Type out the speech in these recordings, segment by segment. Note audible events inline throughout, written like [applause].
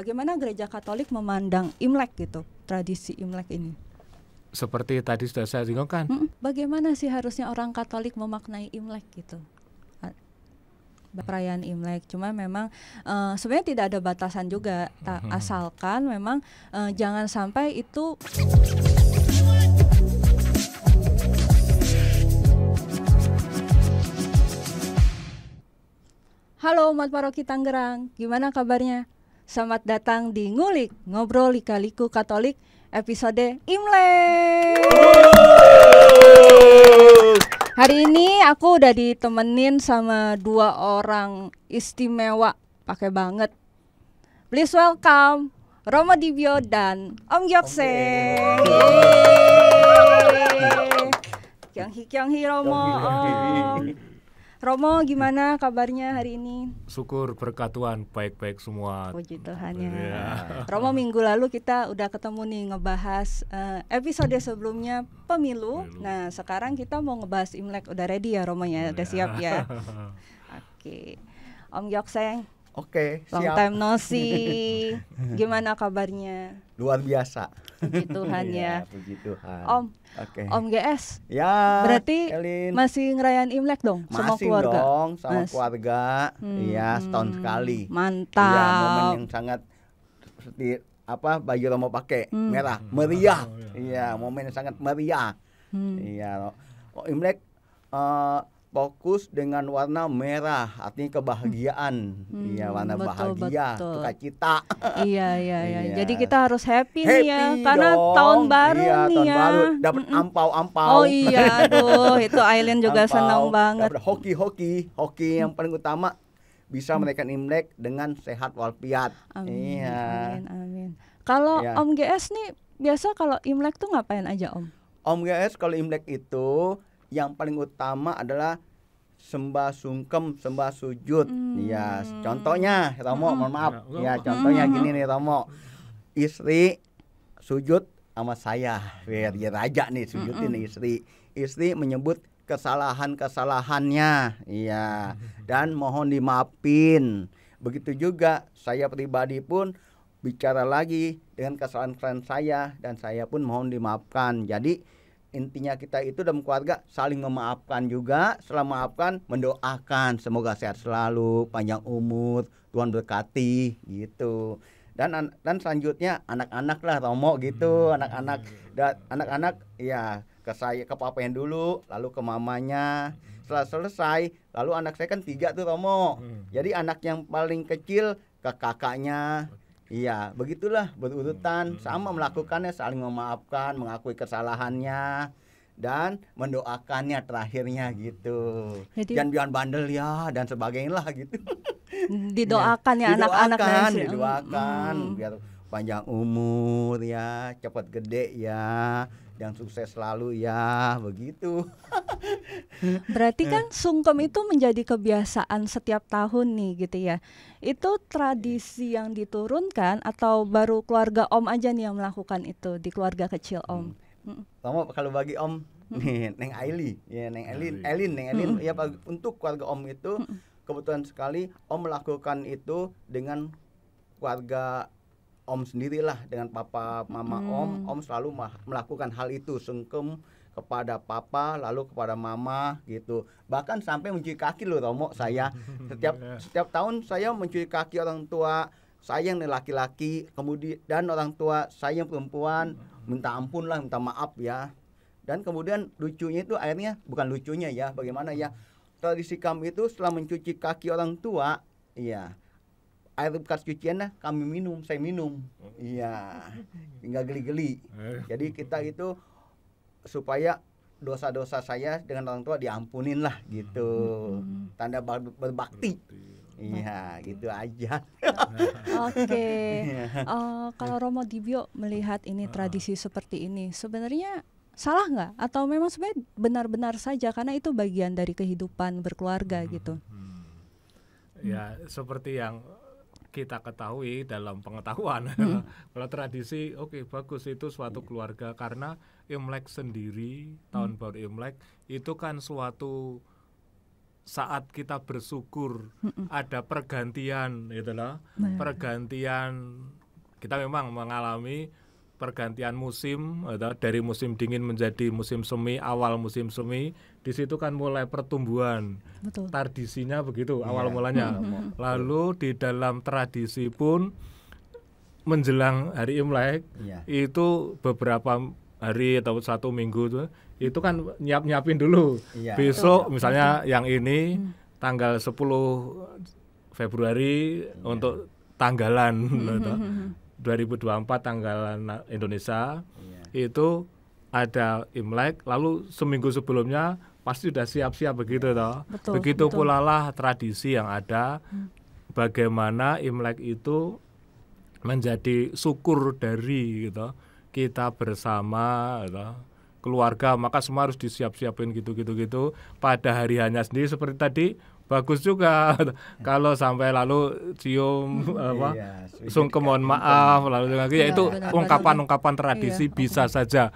Bagaimana gereja Katolik memandang Imlek gitu, tradisi Imlek ini? Seperti tadi sudah saya singgungkan. Hmm, bagaimana sih harusnya orang Katolik memaknai Imlek gitu? perayaan Imlek. Cuma memang uh, sebenarnya tidak ada batasan juga, tak mm-hmm. asalkan memang uh, jangan sampai itu. Halo umat paroki Tangerang, gimana kabarnya? Selamat datang di Ngulik, Ngobrol Lika-Liku Katolik, episode Imlek. Hari ini aku udah ditemenin sama dua orang istimewa, pakai banget. Please welcome Romo Dibio dan Om Gyokse. Kyung Hee Romo. Om. Romo gimana kabarnya hari ini? Syukur berkat Tuhan baik-baik semua. Puji Tuhan ya. Iya. Romo minggu lalu kita udah ketemu nih ngebahas uh, episode sebelumnya pemilu. pemilu. Nah sekarang kita mau ngebahas Imlek udah ready ya Romo ya, udah iya. siap ya. [laughs] Oke, Om Yokseng Oke, okay, Long siap. time no see. [laughs] Gimana kabarnya? Luar biasa. Puji Tuhan ya. ya. Puji Tuhan. Om. Oke. Okay. Om GS. Ya. Berarti Elin. masih ngerayain Imlek dong masih sama keluarga. Masih dong sama Mas. keluarga. Iya, hmm. setahun sekali. Mantap. Iya, momen yang sangat apa baju Romo pakai hmm. merah, meriah. Oh, iya. iya, momen yang sangat meriah. Hmm. Iya. Hmm. Oh, Imlek uh, fokus dengan warna merah artinya kebahagiaan hmm, iya warna betul, bahagia suka [laughs] iya, iya iya iya jadi kita harus happy, happy nih ya karena tahun baru iya, nih ya dapat mm -mm. ampau ampau oh iya tuh itu Aileen [laughs] juga senang banget hoki hoki hoki yang paling utama bisa mm. menaikkan imlek dengan sehat walafiat amin, iya amin amin kalau iya. Om GS nih biasa kalau imlek tuh ngapain aja Om Om GS kalau imlek itu yang paling utama adalah sembah sungkem, sembah sujud. Hmm. Ya, contohnya Romo, hmm. mohon maaf. Ya, ya contohnya hmm. gini nih Romo. Istri sujud sama saya, biar dia raja nih sujudin hmm. istri. Istri menyebut kesalahan-kesalahannya. Iya, dan mohon dimaafin. Begitu juga saya pribadi pun bicara lagi dengan kesalahan-kesalahan saya dan saya pun mohon dimaafkan. Jadi intinya kita itu dalam keluarga saling memaafkan juga, selama maafkan, mendoakan semoga sehat selalu, panjang umur, Tuhan berkati gitu. Dan dan selanjutnya anak-anak lah Romo gitu, hmm, iya, anak-anak iya, iya. dan anak-anak ya ke saya ke papa yang dulu, lalu ke mamanya. Setelah selesai, lalu anak saya kan tiga tuh Romo. Hmm. Jadi anak yang paling kecil ke kakaknya, Iya, begitulah berurutan hmm. sama melakukannya saling memaafkan, mengakui kesalahannya dan mendoakannya terakhirnya hmm. gitu. Jadi, dan jangan bandel ya dan sebagainya lah gitu. [laughs] Iya. Didoakan ya anak-anak ya, didoakan, anak didoakan hmm. biar panjang umur ya, cepat gede ya, yang sukses selalu ya begitu. [laughs] Berarti nah. kan sungkem itu menjadi kebiasaan setiap tahun nih gitu ya. Itu tradisi yang diturunkan atau baru keluarga Om aja nih yang melakukan itu di keluarga kecil Om. Hmm. Om kalau bagi Om nih Neng Aili ya Neng Elin Elin Neng Elin hmm. ya untuk keluarga Om itu kebetulan sekali Om melakukan itu dengan keluarga om sendirilah dengan papa mama hmm. om om selalu melakukan hal itu sengkem kepada papa lalu kepada mama gitu bahkan sampai mencuci kaki loh Romo saya [laughs] setiap iya. setiap tahun saya mencuci kaki orang tua saya yang laki-laki kemudian dan orang tua saya yang perempuan minta ampun lah minta maaf ya dan kemudian lucunya itu akhirnya bukan lucunya ya bagaimana ya tradisi kami itu setelah mencuci kaki orang tua iya air bekas cuciannya kami minum, saya minum. Oh. Iya, hingga geli-geli. Eh. Jadi kita itu supaya dosa-dosa saya dengan orang tua diampunin lah gitu. Hmm. Tanda berbakti. Iya, gitu aja. Oke. Okay. [laughs] Uh, eh, kalau Romo Dibio melihat ini ah. tradisi seperti ini, sebenarnya salah nggak atau memang sebenarnya benar-benar saja karena itu bagian dari kehidupan berkeluarga hmm, gitu? Hmm. Ya, seperti yang kita ketahui dalam pengetahuan. Hmm. [laughs] Kalau tradisi, oke okay, bagus itu suatu iya. keluarga karena Imlek sendiri tahun hmm. baru Imlek itu kan suatu saat kita bersyukur hmm. ada pergantian, itulah nah. pergantian kita memang mengalami pergantian musim atau eh, dari musim dingin menjadi musim semi awal musim semi di situ kan mulai pertumbuhan Betul. tradisinya begitu yeah. awal mulanya iya, iya. lalu di dalam tradisi pun menjelang hari Imlek yeah. itu beberapa hari atau satu minggu itu itu kan nyiap nyiapin dulu yeah. besok Betul. Iya. misalnya Betul. yang ini mm. tanggal 10 Februari yeah. untuk tanggalan mm 2024 tanggal Indonesia yeah. itu ada Imlek lalu seminggu sebelumnya pasti sudah siap-siap begitu toh. Betul, begitu betul. pula lah tradisi yang ada hmm. bagaimana Imlek itu menjadi syukur dari gitu kita bersama gitu keluarga maka semua harus disiap-siapin gitu-gitu gitu pada hari hanya sendiri seperti tadi bagus juga [laughs] kalau sampai lalu cium [laughs] apa iya, sungkem mohon maaf lalu lagi gitu. ya, iya, itu ungkapan-ungkapan tradisi iya. bisa saja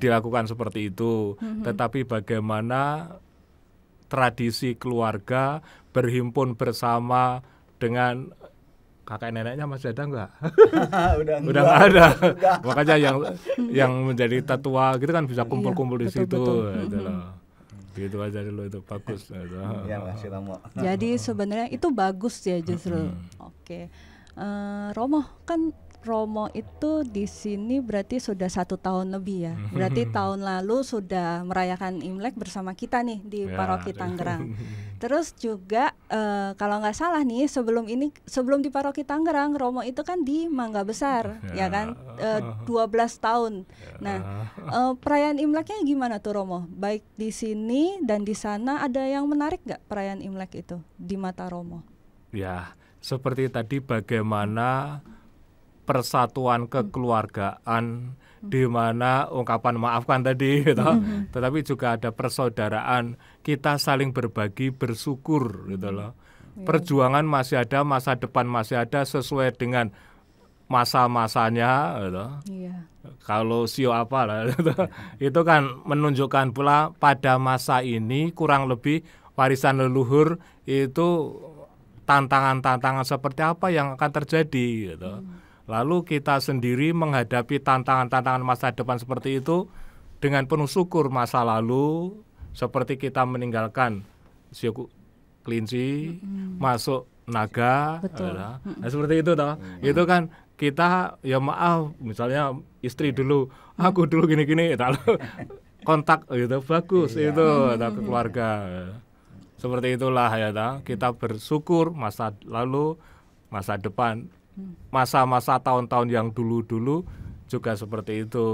dilakukan seperti itu tetapi bagaimana tradisi keluarga berhimpun bersama dengan kakak neneknya masih ada enggak? [laughs] udah udah enggak ada. Enggak. Makanya yang yang menjadi tetua gitu kan bisa kumpul-kumpul di iya, situ betul. gitu loh gitu aja dulu itu bagus gitu. ya masih Romo. jadi sebenarnya itu bagus ya justru oke okay. uh, eh, Romo kan Romo itu di sini berarti sudah satu tahun lebih ya. Hmm. Berarti [laughs] tahun lalu sudah merayakan Imlek bersama kita nih di ya, Paroki Tangerang. [laughs] Terus juga uh, kalau nggak salah nih sebelum ini sebelum di Paroki Tangerang Romo itu kan di Mangga Besar ya, ya kan uh, eh, 12 tahun. Ya. Nah, uh, perayaan Imleknya gimana tuh Romo? Baik di sini dan di sana ada yang menarik nggak perayaan Imlek itu di mata Romo? Ya, seperti tadi bagaimana persatuan hmm. kekeluargaan hmm. di mana ungkapan maafkan tadi gitu. Hmm, Tetapi juga ada persaudaraan, kita saling berbagi, bersyukur gitu loh. Iya. Perjuangan masih ada, masa depan masih ada sesuai dengan masa-masanya gitu. Iya. Kalau sio apa lah gitu. itu kan menunjukkan pula pada masa ini kurang lebih warisan leluhur itu tantangan-tantangan seperti apa yang akan terjadi gitu. Hmm. Lalu kita sendiri menghadapi tantangan-tantangan masa depan seperti itu dengan penuh syukur masa lalu seperti kita meninggalkan sioku kelinci mm-hmm. masuk naga Betul. Nah, -hmm. seperti itu toh. Mm-hmm. Itu kan kita ya maaf misalnya istri dulu aku dulu gini-gini ya [laughs] kontak oh, gitu bagus iya. itu tak keluarga seperti itulah ya ta. kita bersyukur masa lalu masa depan masa-masa tahun-tahun yang dulu-dulu juga seperti itu.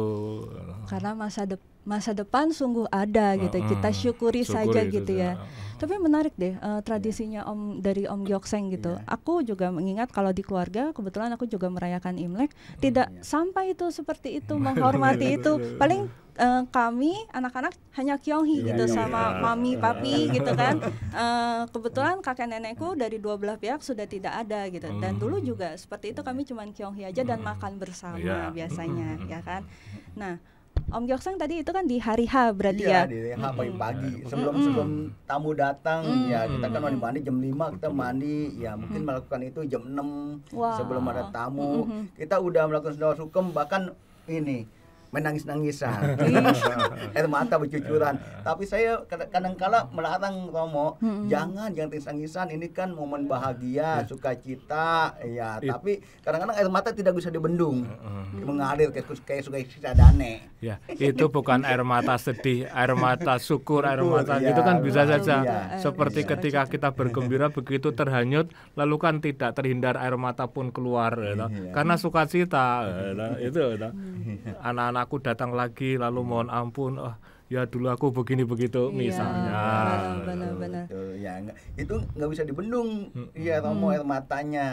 Karena masa de masa depan sungguh ada gitu. Kita syukuri, syukuri saja gitu ya. Tapi menarik deh uh, tradisinya Om dari Om Gyokseng gitu. Yeah. Aku juga mengingat kalau di keluarga kebetulan aku juga merayakan Imlek hmm, tidak yeah. sampai itu seperti itu iya. menghormati itu. Iya, Paling uh, kami anak-anak hanya kyonghi yeah, gitu yeah, sama yeah. mami papi yeah. gitu kan uh, [laughs] kebetulan kakek nenekku dari dua belah pihak sudah tidak ada gitu dan dulu hmm. juga seperti itu kami cuma kyonghi aja dan hmm. makan bersama yeah. biasanya ya kan nah Om Gyoksang tadi itu kan di hari H berarti iya, ya. di hari H pagi-pagi. Sebelum sebelum tamu datang mm. ya kita kan mandi mandi jam 5 kita mandi ya mungkin mm. melakukan itu jam 6 wow. sebelum ada tamu. Mm -hmm. Kita udah melakukan sedawa sukem bahkan ini menangis-nangisan, [laughs] air mata bercucuran. Iya. Tapi saya kala melarang Romo, hmm. jangan jangan tangisan Ini kan momen bahagia, iya. sukacita, ya. It. Tapi kadang-kadang air mata tidak bisa dibendung, hmm. mengalir kayak kayak sungai Cisadane. Ya, itu bukan air mata sedih, air mata syukur, air mata ya, itu kan bisa iya. saja. Ya. Seperti ya. ketika kita bergembira begitu terhanyut, lalu kan tidak terhindar air mata pun keluar, ya. karena sukacita. Ya. Itu, gitu. anak-anak aku datang lagi lalu hmm. mohon ampun oh ya dulu aku begini begitu iya, misalnya benar-benar ya itu nggak bisa dibendung hmm. ya Romo hmm. air matanya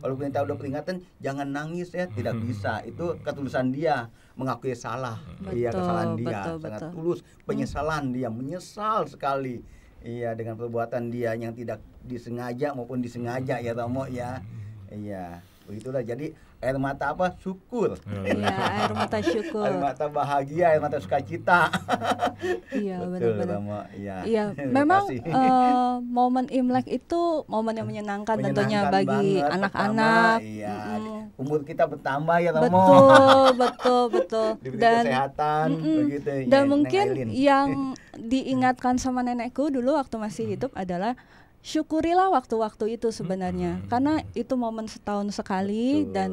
walaupun kita udah peringatan jangan nangis ya tidak hmm. bisa itu ketulusan dia mengakui salah iya, betul, iya kesalahan dia betul, sangat betul. tulus penyesalan dia menyesal sekali iya dengan perbuatan dia yang tidak disengaja maupun disengaja ya Romo ya iya begitulah jadi air mata apa syukur iya, iya. iya air mata syukur air mata bahagia air mata sukacita iya benar-benar iya ya, [laughs] memang uh, momen imlek itu momen yang menyenangkan, menyenangkan tentunya bagi anak-anak iya mm. umur kita bertambah ya Romo [laughs] betul betul betul dan kesehatan mm -mm. begitu iya, dan ya, mungkin yang [laughs] diingatkan sama nenekku dulu waktu masih hidup adalah syukurilah waktu-waktu itu sebenarnya hmm. karena itu momen setahun sekali Betul. dan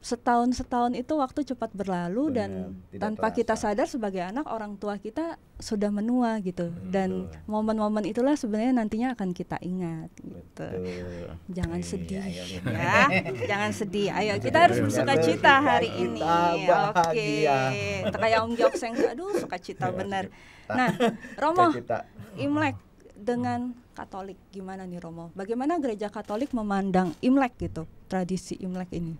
setahun setahun itu waktu cepat berlalu Benar, dan tanpa terasa. kita sadar sebagai anak orang tua kita sudah menua gitu hmm, dan momen-momen itulah sebenarnya nantinya akan kita ingat gitu Betul. jangan sedih ya, ya jangan sedih ayo kita harus bersuka cita hari ini oke okay. kayak om Jokseng aduh suka cita iya, bener nah Romo Imlek dengan Katolik gimana nih Romo? Bagaimana gereja Katolik memandang Imlek gitu, tradisi Imlek ini?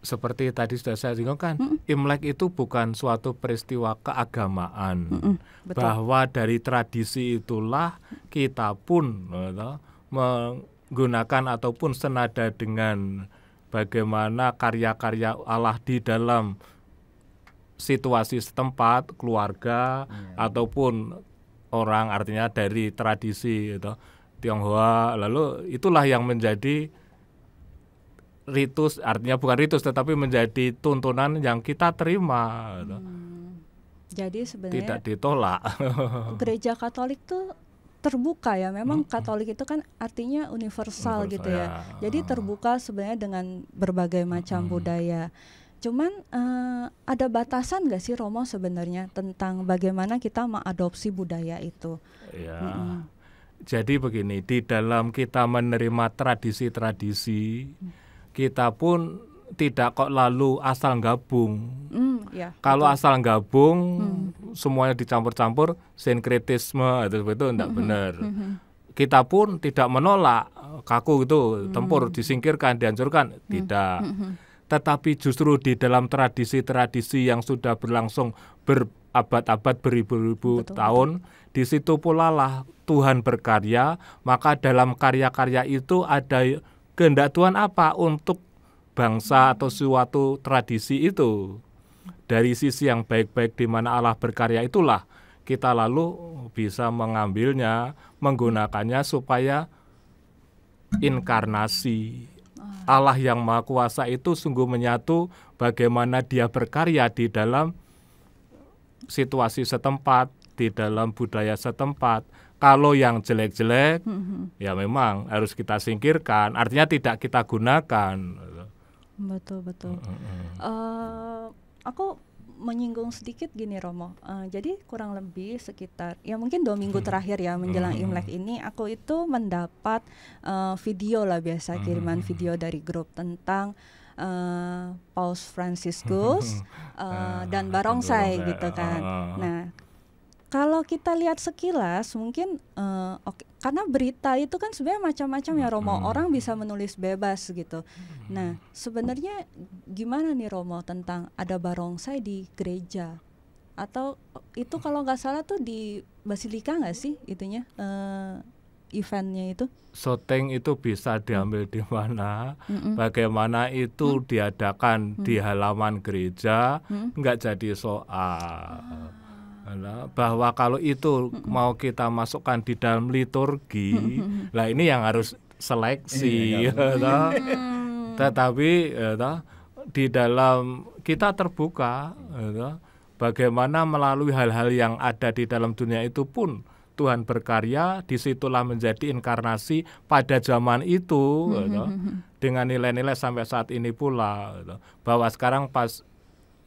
Seperti tadi sudah saya singgung mm -mm. Imlek itu bukan suatu peristiwa keagamaan. Mm -mm, Bahwa dari tradisi itulah kita pun gitu, menggunakan ataupun senada dengan bagaimana karya-karya Allah di dalam situasi setempat, keluarga yeah. ataupun orang artinya dari tradisi itu Tionghoa lalu itulah yang menjadi ritus artinya bukan ritus tetapi menjadi tuntunan yang kita terima gitu. hmm. jadi sebenarnya tidak ditolak [laughs] gereja Katolik tuh terbuka ya memang hmm. Katolik itu kan artinya universal, universal gitu ya. ya jadi terbuka sebenarnya dengan berbagai macam hmm. budaya Cuman uh, ada batasan gak sih Romo sebenarnya tentang bagaimana kita mengadopsi budaya itu? Ya. Mm hmm Jadi begini, di dalam kita menerima tradisi-tradisi, mm. kita pun tidak kok lalu asal gabung. Mm, ya, Kalau betul. asal gabung, mm. semuanya dicampur-campur, sinkretisme itu itu tidak benar. Mm Kita pun tidak menolak kaku itu, tempur mm. disingkirkan, dihancurkan, tidak tetapi justru di dalam tradisi-tradisi yang sudah berlangsung berabad-abad beribu-ribu tahun, di situ pula lah Tuhan berkarya, maka dalam karya-karya itu ada kehendak Tuhan apa untuk bangsa hmm. atau suatu tradisi itu. Dari sisi yang baik-baik di mana Allah berkarya itulah kita lalu bisa mengambilnya, menggunakannya supaya inkarnasi Allah yang Maha Kuasa itu sungguh menyatu bagaimana dia berkarya di dalam situasi setempat, di dalam budaya setempat. Kalau yang jelek-jelek, mm-hmm. ya memang harus kita singkirkan. Artinya tidak kita gunakan. Betul betul. Mm-hmm. Uh, aku menyinggung sedikit gini Romo. Uh, jadi kurang lebih sekitar ya mungkin dua minggu hmm. terakhir ya menjelang hmm. Imlek ini aku itu mendapat uh, video lah biasa hmm. kiriman hmm. video dari grup tentang uh, Paus Franciscus uh, [laughs] dan Barongsai gitu kan. uh, nah kalau kita lihat sekilas mungkin uh, eh, okay, karena berita itu kan sebenarnya macam-macam ya Romo hmm. orang bisa menulis bebas gitu. Hmm. Nah sebenarnya gimana nih Romo tentang ada barongsai di gereja atau eh, itu kalau nggak salah tuh di Basilika nggak sih itunya uh, eventnya itu? Soteng itu bisa diambil di mana, Hmm. bagaimana itu hmm. diadakan hmm. di mm. halaman gereja, mm. nggak jadi soal. Ah Alah, bahwa kalau itu mm -mm. mau kita masukkan di dalam liturgi, mm lah ini yang harus seleksi, iya, iya, iya. Ya tetapi ya, di dalam kita terbuka, ya bagaimana melalui hal-hal yang ada di dalam dunia itu pun Tuhan berkarya, disitulah menjadi inkarnasi pada zaman itu, ya mm-hmm. dengan nilai-nilai sampai saat ini pula, bahwa sekarang pas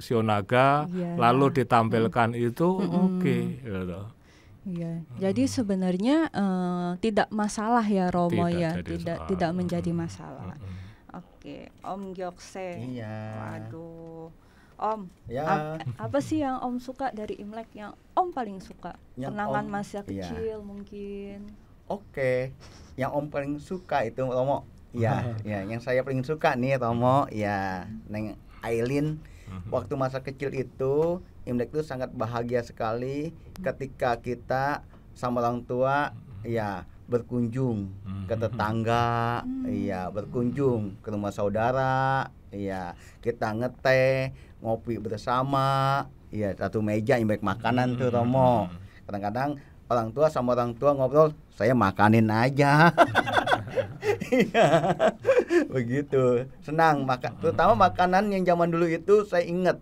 Sionaga yeah. lalu ditampilkan hmm. itu -hmm. oke okay, gitu. Iya. Hmm. Jadi sebenarnya uh, tidak masalah ya Romo tidak ya, tidak soal. tidak menjadi masalah. Hmm. Oke, Om Gyokse. Iya. Waduh. Om, ya. apa sih yang Om suka dari Imlek yang Om paling suka? Yang Kenangan om, masa iya. kecil ya. mungkin. Oke. Yang Om paling suka itu Romo. Ya, [laughs] ya, yang saya paling suka nih Romo, ya Neng Aileen -hmm. Waktu masa kecil itu Imlek itu sangat bahagia sekali ketika kita sama orang tua -hmm. ya berkunjung mm-hmm. ke tetangga, mm-hmm. iya -hmm. berkunjung ke rumah saudara, iya kita ngeteh, ngopi bersama, iya satu meja Imlek makanan -hmm. tuh mm-hmm. Romo. Kadang-kadang orang tua sama orang tua ngobrol, saya makanin aja. [laughs] [laughs] Iya begitu senang makan terutama makanan yang zaman dulu itu saya ingat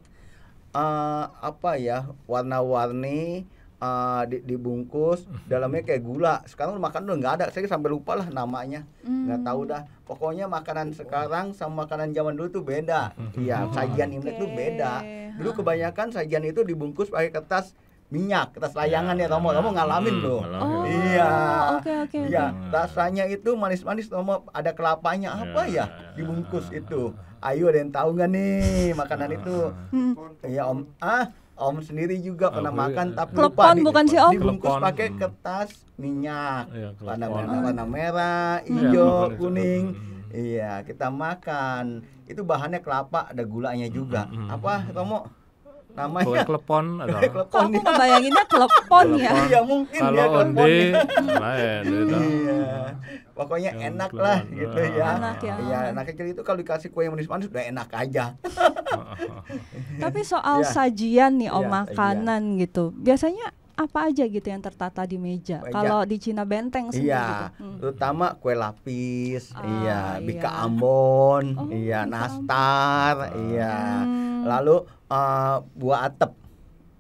uh, apa ya warna-warni uh, di, dibungkus dalamnya kayak gula sekarang makan dulu nggak ada saya sampai lupa lah namanya nggak hmm. tahu dah pokoknya makanan sekarang sama makanan zaman dulu tuh beda iya sajian sajian okay. tuh beda dulu kebanyakan sajian itu dibungkus pakai kertas minyak tas ya, layangan ya, ya Tomo Tomo ngalamin hmm, loh oh, iya oh, oke okay, oke okay, iya rasanya hmm. itu manis-manis Tomo ada kelapanya ya, apa ya? ya, ya dibungkus itu Ayo ada yang tahu nggak nih makanan itu hmm. iya hmm. Om ah Om sendiri juga oh, pernah gue, makan tapi lupa di, bukan si Om dibungkus pakai kertas minyak ya, warna merah warna merah hmm. hijau iya, kuning iya kita makan itu bahannya kelapa ada gulanya juga apa Tomo namanya Boy klepon atau [laughs] klepon aku iya. bayanginnya ya? iya, iya, klepon ya ya mungkin kalau [laughs] ya onde lain gitu. iya pokoknya ya, enak klepon. lah gitu ah. ya enak ya iya anak kecil itu kalau dikasih kue yang manis-manis udah enak aja [laughs] tapi soal ya. sajian nih om oh, ya, makanan iya. gitu biasanya apa aja gitu yang tertata di meja. meja. Kalau di Cina Benteng sih. iya, gitu. Hmm. Terutama kue lapis, ah, iya, bika ambon, oh, iya, nastar, iya. Hmm. Lalu uh, buah atap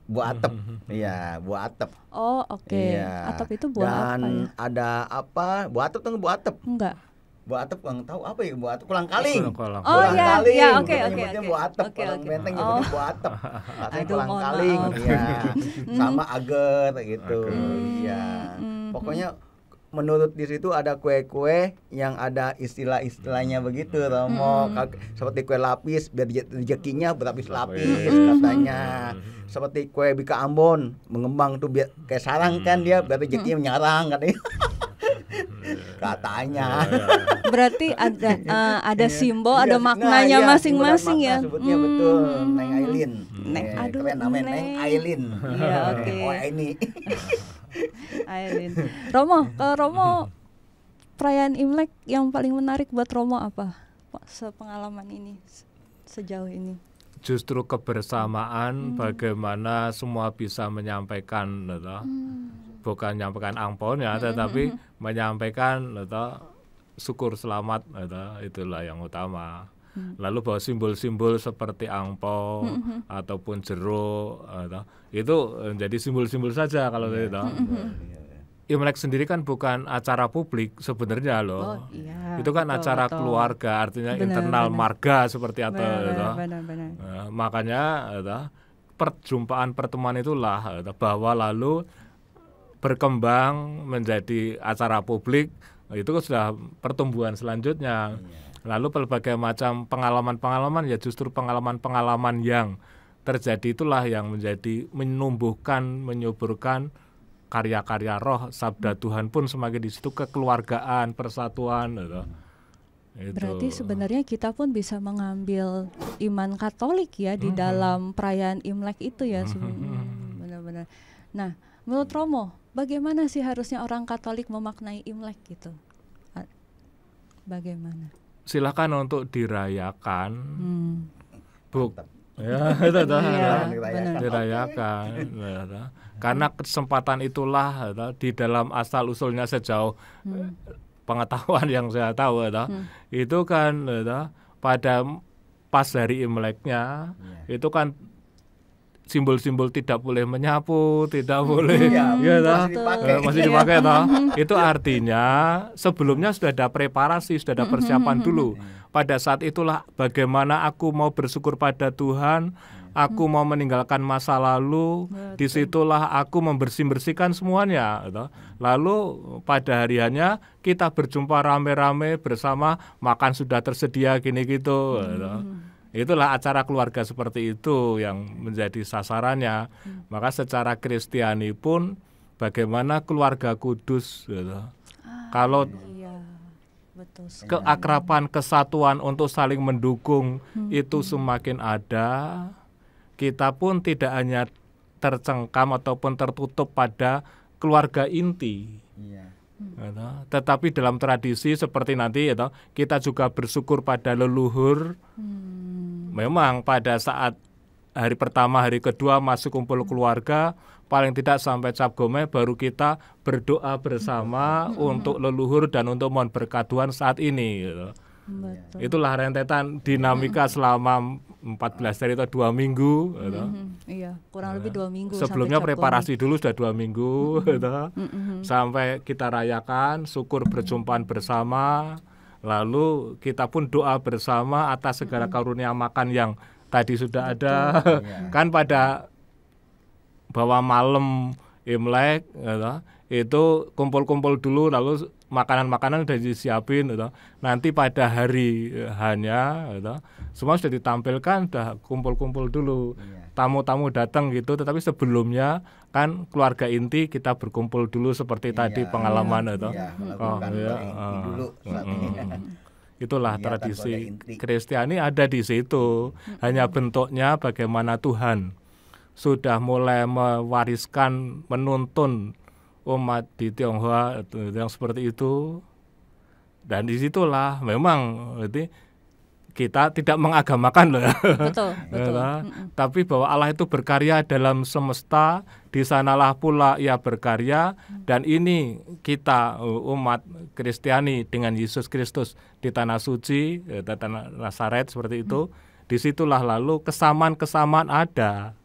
buah hmm, atap hmm, hmm, iya buah atap oh oke okay. iya. atap itu buah dan apa ya? ada apa buah atap tuh buah atap enggak buah atap kurang tahu apa ya buah atap kulang kaling oh kulang ya kaling. ya oke oke oke buah atap okay, orang okay. benteng nyebutnya oh. buah atap atau kulang kaling ya sama agar gitu iya mm, mm, pokoknya mm menurut di situ ada kue-kue yang ada istilah-istilahnya hmm. begitu Romo hmm. seperti kue lapis biar rezekinya berlapis-lapis hmm. katanya hmm. seperti kue bika Ambon mengembang tuh biar kayak sarang hmm. kan dia biar rezekinya hmm. menyarang katanya hmm. [laughs] katanya iya, iya. berarti ada uh, [laughs] ada iya. simbol ada nah, maknanya masing-masing ya, Sebutnya betul Neng hmm. aileen. Neng aduh keren Neng Ailin ya oke okay. oh ini Aileen, Romo, kalau Romo perayaan Imlek yang paling menarik buat Romo apa? Sepengalaman ini sejauh ini. Justru kebersamaan hmm. bagaimana semua bisa menyampaikan gitu. Hmm. Bukan menyampaikan angpon ya, hmm. tetapi [laughs] menyampaikan gitu, syukur selamat gitu, itulah yang utama. Hmm. Lalu bahwa simbol-simbol seperti angpau hmm. hmm. ataupun jeruk atau, eh, itu eh, jadi simbol-simbol saja kalau yeah. itu. Hmm. hmm, hmm. Iya, iya. Imlek sendiri kan bukan acara publik sebenarnya loh. Oh, iya, itu kan betul, acara betul. keluarga, artinya benar, internal benar. marga seperti atau benar, itu. Benar, benar. Nah, makanya itu, perjumpaan pertemuan itulah itu, bahwa lalu berkembang menjadi acara publik itu sudah pertumbuhan selanjutnya. Iya. Lalu berbagai macam pengalaman-pengalaman ya justru pengalaman-pengalaman yang terjadi itulah yang menjadi menumbuhkan, menyuburkan karya-karya roh sabda Tuhan pun semakin di situ kekeluargaan, persatuan gitu. Berarti sebenarnya kita pun bisa mengambil iman Katolik ya di mm -hmm. dalam perayaan Imlek itu ya mm -hmm. benar-benar. Nah, menurut Romo, bagaimana sih harusnya orang Katolik memaknai Imlek gitu? Bagaimana? silakan untuk dirayakan. Hmm. Buk. Ya, itu iya, ya, dirayakan. Okay. Karena kesempatan itulah ya, di dalam asal usulnya sejauh hmm. Eh, pengetahuan yang saya tahu ya, hmm. itu kan ya, pada pas dari Imleknya yeah. itu kan simbol-simbol tidak boleh menyapu, tidak boleh ya, ya masih dipakai, ya, toh. [laughs] Itu iya. artinya sebelumnya sudah ada preparasi, sudah ada hmm. persiapan hmm. dulu. Pada saat itulah bagaimana aku mau bersyukur pada Tuhan, aku mau meninggalkan masa lalu, disitulah aku membersih-bersihkan semuanya. Toh. Gitu. Lalu pada hariannya kita berjumpa rame-rame bersama, makan sudah tersedia gini gitu. gitu. Itulah acara keluarga seperti itu yang menjadi sasarannya. Hmm. Maka secara Kristiani pun bagaimana keluarga kudus gitu. Ah, Kalau iya. Betul. Keakrapan, kesatuan untuk saling mendukung hmm. itu hmm. semakin ada. Kita pun tidak hanya tercengkam ataupun tertutup pada keluarga inti. Iya. Gitu. Tetapi dalam tradisi seperti nanti gitu, kita juga bersyukur pada leluhur. Hmm Memang pada saat hari pertama, hari kedua masuk kumpul keluarga, paling tidak sampai cap gome baru kita berdoa bersama hmm. untuk leluhur dan untuk mohon berkatuan saat ini. Gitu. Betul. Itulah rentetan dinamika selama 14 hari atau dua minggu. Mm-hmm. Iya, kurang lebih dua minggu. Sebelumnya preparasi dulu sudah dua minggu, mm-hmm. gitu. mm-hmm. sampai kita rayakan, syukur berjumpaan bersama, lalu kita pun doa bersama atas segala karunia makan yang tadi sudah ada Betul, [laughs] iya. kan pada bawa malam Imlek gitu, itu kumpul-kumpul dulu lalu makanan-makanan sudah disiapin gitu. nanti pada hari hanya gitu, semua sudah ditampilkan sudah kumpul-kumpul dulu iya. tamu-tamu datang gitu tetapi sebelumnya kan keluarga inti kita berkumpul dulu seperti iya, tadi pengalaman iya, itu. Iya, oh, iya, iya, dulu ah. Itulah tradisi tradisi Kristiani ada di situ. Hanya bentuknya bagaimana Tuhan sudah mulai mewariskan, menuntun umat di Tionghoa yang seperti itu. Dan disitulah memang berarti kita tidak mengagamakan loh. Betul, [laughs] betul. Ya, tapi bahwa Allah itu berkarya dalam semesta, di sanalah pula ia berkarya dan ini kita uh, umat Kristiani dengan Yesus Kristus di tanah suci, eh, di tanah Nasaret seperti itu, mm. disitulah lalu kesamaan-kesamaan ada.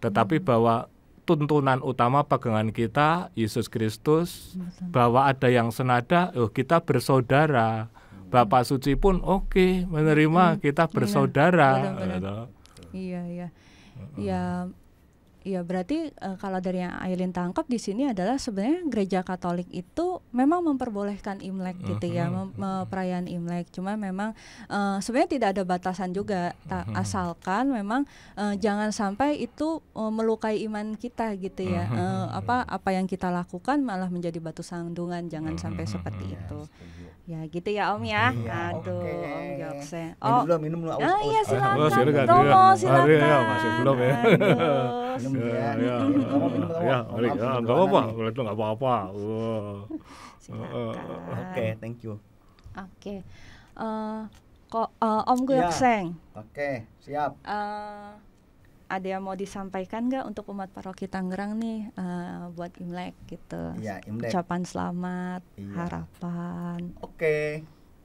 Tetapi mm. bahwa tuntunan utama pegangan kita Yesus Kristus, bahwa ada yang senada, oh kita bersaudara Bapak Suci pun oke okay, menerima hmm. kita iya, bersaudara. Benar, benar. Gitu. Iya iya. ya ya berarti uh, kalau dari yang Aileen tangkap di sini adalah sebenarnya gereja Katolik itu memang memperbolehkan Imlek gitu uh -huh. ya mem- eh, perayaan Imlek. Cuma memang uh, sebenarnya tidak ada batasan juga uh -huh. asalkan memang uh, jangan sampai itu uh, melukai iman kita gitu ya. Uh, -huh. uh, apa apa yang kita lakukan malah menjadi batu sandungan jangan sampai seperti itu. Yes, Ya gitu ya Om ya. Iya, Aduh, okay. Om Jokse. Oh. Minum dulu, minum dulu. Aus, ah, iya silakan. Oh, silakan. Tomo, silakan. Ya, masih belum ya. Minum ya. Ya, ya, balik. Ya, enggak apa-apa. Kalau Itu enggak apa-apa. Silakan. Oke, thank you. Oke. Okay. Uh, eh, kok uh, Om iya. Goyokseng. Oke, okay, siap. Uh, ada yang mau disampaikan nggak untuk umat paroki Tangerang nih uh, buat Imlek gitu? Ya, Imlek. Ucapan selamat, iya. harapan. Oke. Okay.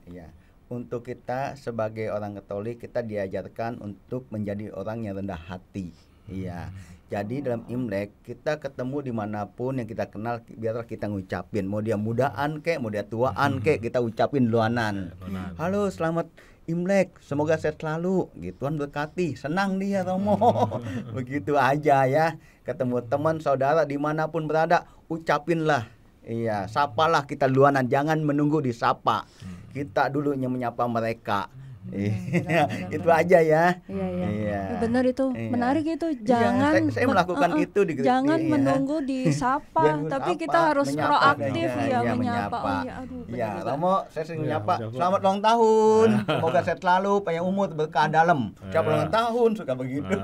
Iya. Untuk kita sebagai orang Katolik kita diajarkan untuk menjadi orang yang rendah hati. Iya. Hmm. Jadi dalam Imlek kita ketemu dimanapun yang kita kenal biarlah kita ngucapin mau dia mudaan kek mau dia tuaan kek [laughs] kita ucapin luanan iya, Halo selamat Imlek semoga sehat selalu gituan berkati senang dia Romo [laughs] begitu aja ya ketemu teman saudara dimanapun berada ucapinlah iya sapalah kita luanan jangan menunggu disapa hmm. kita dulunya menyapa mereka Iya, hmm, itu aja ya. Iya iya. iya, iya. iya. Benar itu. Iya. Menarik itu. Jangan iya, saya, saya melakukan uh, itu di Jangan menunggu iya. menunggu disapa, tapi kita harus proaktif ya, ya, menyapa. Oh, iya, aduh. Iya, saya sering menyapa. Selamat ulang tahun. [laughs] Semoga sehat selalu, panjang umur, berkah dalam. Siapa ulang tahun suka begitu.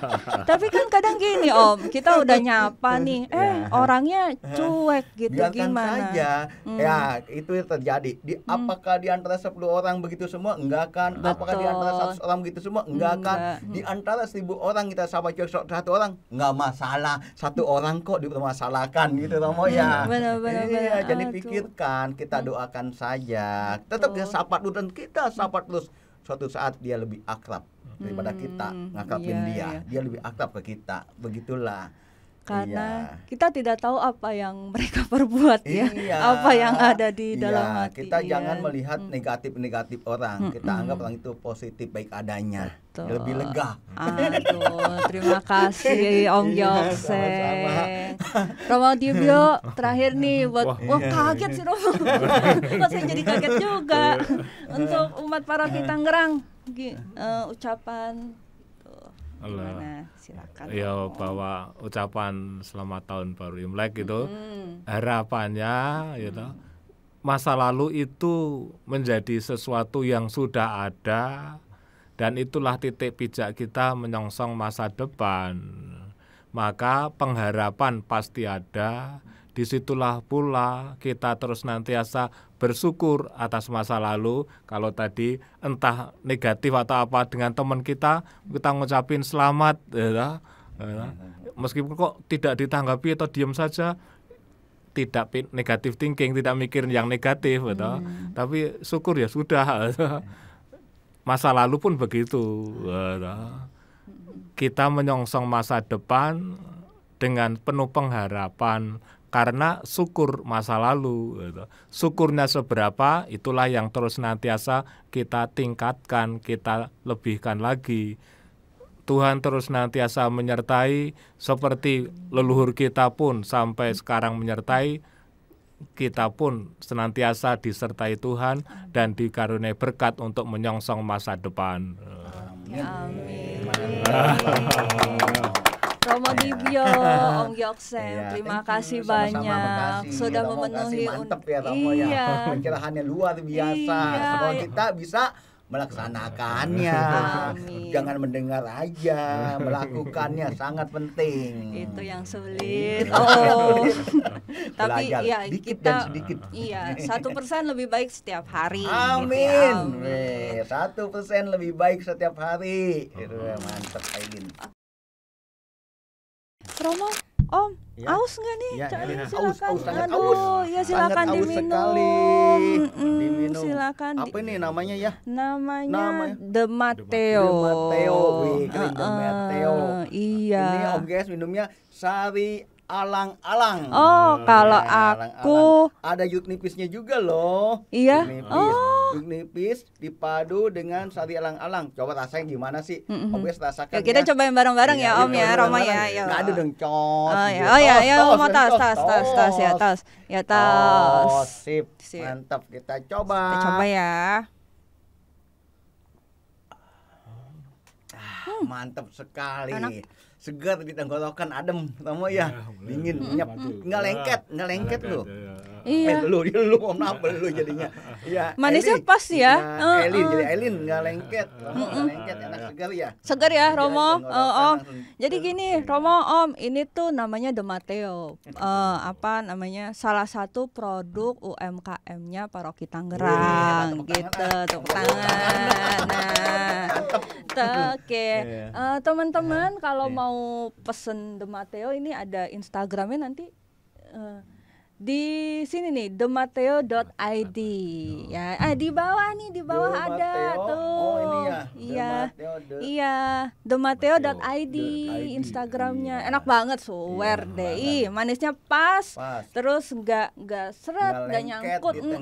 [laughs] tapi kan kadang gini, Om, kita udah nyapa nih. Eh, orangnya cuek gitu Biarkan gimana? saja. Ya, hmm. itu terjadi. Di hmm. apakah di antara 10 orang begitu semua? Enggak kan? kan? Betul. Apakah di antara 100 orang gitu semua? Enggak, kan? Di antara 1000 orang kita sama cuek satu orang, enggak masalah. Satu orang kok dipermasalahkan gitu Romo hmm, ya. Benar, benar, iya, jadi pikirkan, kita hmm. doakan saja. Tetap dia ya, sahabat lu dan kita sahabat terus. Suatu saat dia lebih akrab daripada kita kita ngakapin iya, dia. iya. Dia lebih akrab ke kita. Begitulah karena iya. kita tidak tahu apa yang mereka [laughs] perbuat ya. iya. ya apa yang ada di iya. dalam hati kita iya. jangan melihat negatif negatif orang -mm. kita anggap orang itu positif baik adanya Betul. lebih lega Aduh, terima [laughs] kasih iya, Om Yose Romo Dibio terakhir nih buat wah, wah iya. kaget sih Romo [laughs] kok saya jadi kaget juga iya. untuk umat paroki Tangerang uh, ucapan gimana silakan ya bawa ucapan selamat tahun baru imlek gitu hmm. harapannya hmm. gitu masa lalu itu menjadi sesuatu yang sudah ada dan itulah titik pijak kita menyongsong masa depan maka pengharapan pasti ada disitulah pula kita terus nantiasa bersyukur atas masa lalu. Kalau tadi entah negatif atau apa dengan teman kita, kita ngucapin selamat, ya, ya. meskipun kok tidak ditanggapi atau diam saja, tidak negatif thinking, tidak mikir yang negatif, ya hmm. atau tapi syukur ya sudah. Ya masa lalu pun begitu. Gitu. Kita menyongsong masa depan dengan penuh pengharapan, karena syukur masa lalu. Gitu. Syukurnya seberapa, itulah yang terus nantiasa kita tingkatkan, kita lebihkan lagi. Tuhan terus nantiasa menyertai, seperti leluhur kita pun sampai sekarang menyertai, kita pun senantiasa disertai Tuhan dan dikaruniai berkat untuk menyongsong masa depan. Amin. Amin. Ya Romo iya. Bio, [laughs] Om Yoksen, iya, terima kasih -sama banyak Sama sudah Romo memenuhi mantep ya Romo ya. iya. ya. Pencerahannya luar biasa. Iya, Kalau kita bisa melaksanakannya. Amin. Jangan mendengar aja, melakukannya sangat penting. Itu yang sulit. Iya. Oh, [laughs] tapi ya dikit iya, kita, dan sedikit. Iya, satu persen lebih baik setiap hari. Gitu ya. Amin. Satu persen lebih baik setiap hari. Itu mantap, Aidin. Romo, Om, ya. aus nggak nih? Ya, Cari, ya, silakan. Aus, aus, aus. Aduh, aus. ya silakan aus diminum. Mm, diminum. Silakan. Apa ini namanya ya? Namanya, namanya. The Matteo. The Matteo, Wih, keren, uh, The Iya. Ini Om Guys minumnya sawi alang-alang. Oh, hmm. kalau ya, aku alang -alang. ada yuk nipisnya juga loh. Iya. Jeruk nipis. Oh. nipis dipadu dengan sari alang-alang. Coba rasanya gimana sih? Mm -hmm. Obes rasakan. Ya, kita cobain bareng-bareng iya, ya, ya, Om ya, Roma ya. Enggak ada dong cok. Oh, ya. gitu. oh ya, ya, ya mau tas, tas, tas, tas ya, tas. Ya oh, tas. Oh, sip. sip. Mantap, kita coba. Kita coba ya. Hmm. Mantap sekali. Enak segar di tenggorokan adem sama ya, ya dingin iya, nyep iya. nggak lengket nggak lengket loh iya. Iya. lu, lu ngomong apa lu jadinya. Iya. Manisnya Eli. pas ya. Nah, uh, Elin uh. jadi Elin nggak lengket. Uh, uh. Lengket enak segar ya. Segar ya Romo. Ya, uh, om. Jadi gini Romo Om, ini tuh namanya Demateo. Uh, eh, apa namanya? Salah satu produk UMKM-nya Paroki Tangerang Wih, gitu. Tepuk tangan. [laughs] Nah. Oke. Okay. Iya. Uh, eh, teman-teman iya. kalau mau pesen Demateo ini ada Instagramnya nanti uh, di sini nih demateo.id ya ah di bawah nih di bawah ada tuh oh ini ya iya De iya demateo.id instagramnya iya. enak banget swear iya, deh manisnya pas, pas. terus nggak nggak seret nggak nyangkut gitu,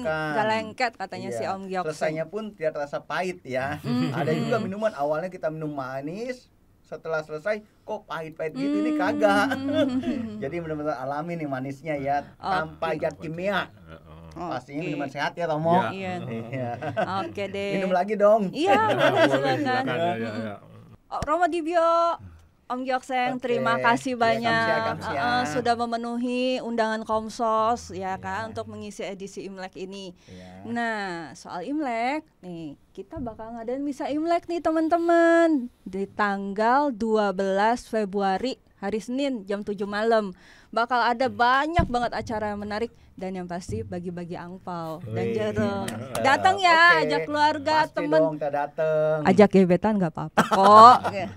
nggak lengket katanya iya. si om Giyok selesainya pun tidak terasa pahit ya ada juga minuman awalnya kita minum manis setelah selesai kok pahit-pahit gitu ini hmm. kagak [laughs] jadi benar-benar alami nih manisnya ya tanpa zat kimia Oh, Pastinya okay. minuman sehat ya Tomo. Iya. iya. [laughs] iya. Oke deh. Minum lagi dong. Iya, [laughs] silakan. Ya, iya, oh, Romo Dibio. Om Gyokseng, okay. terima kasih iya, banyak ya, kamsia, kamsia. Uh, sudah memenuhi undangan Komsos ya yeah. kan untuk mengisi edisi Imlek ini. Yeah. Nah, soal Imlek nih, kita bakal ngadain misa Imlek nih teman-teman di tanggal 12 Februari hari Senin jam 7 malam bakal ada hmm. banyak banget acara yang menarik dan yang pasti bagi-bagi angpau dan jarum. Datang ya, okay. ajak keluarga, pasti temen. Dong, Ajak gebetan nggak apa-apa [laughs] kok. Oke,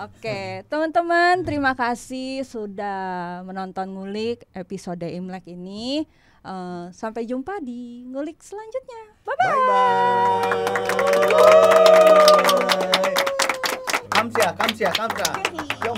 okay. teman-teman terima kasih sudah menonton ngulik episode Imlek ini. Uh, sampai jumpa di ngulik selanjutnya. Bye bye. bye, -bye. Kamsia, Kamsia, Kamsia.